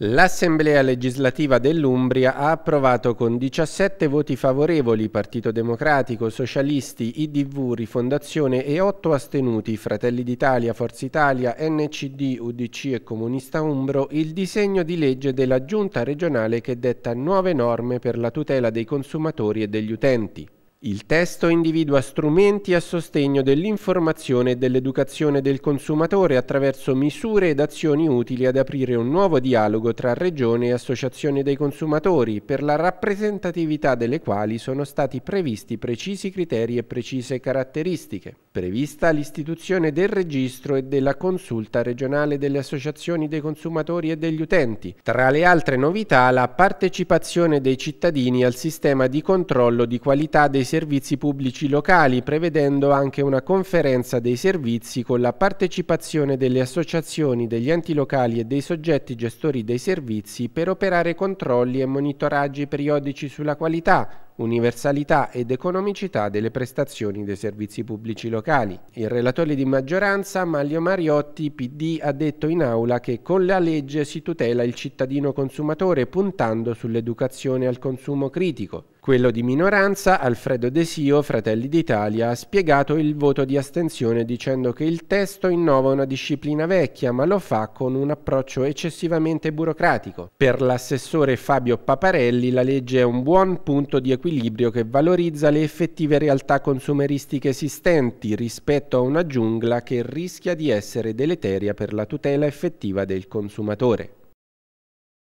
L'Assemblea legislativa dell'Umbria ha approvato con 17 voti favorevoli Partito Democratico, Socialisti, IDV, Rifondazione e 8 astenuti Fratelli d'Italia, Forza Italia, NCD, UDC e Comunista Umbro il disegno di legge della Giunta regionale che detta nuove norme per la tutela dei consumatori e degli utenti. Il testo individua strumenti a sostegno dell'informazione e dell'educazione del consumatore attraverso misure ed azioni utili ad aprire un nuovo dialogo tra Regione e Associazione dei consumatori, per la rappresentatività delle quali sono stati previsti precisi criteri e precise caratteristiche. Prevista l'istituzione del registro e della consulta regionale delle associazioni dei consumatori e degli utenti. Tra le altre novità la partecipazione dei cittadini al sistema di controllo di qualità dei servizi pubblici locali, prevedendo anche una conferenza dei servizi con la partecipazione delle associazioni, degli enti locali e dei soggetti gestori dei servizi per operare controlli e monitoraggi periodici sulla qualità, universalità ed economicità delle prestazioni dei servizi pubblici locali. Il relatore di maggioranza, Maglio Mariotti, PD, ha detto in aula che con la legge si tutela il cittadino consumatore puntando sull'educazione al consumo critico. Quello di minoranza, Alfredo Desio, Fratelli d'Italia, ha spiegato il voto di astensione dicendo che il testo innova una disciplina vecchia ma lo fa con un approccio eccessivamente burocratico. Per l'assessore Fabio Paparelli la legge è un buon punto di equilibrio che valorizza le effettive realtà consumeristiche esistenti rispetto a una giungla che rischia di essere deleteria per la tutela effettiva del consumatore.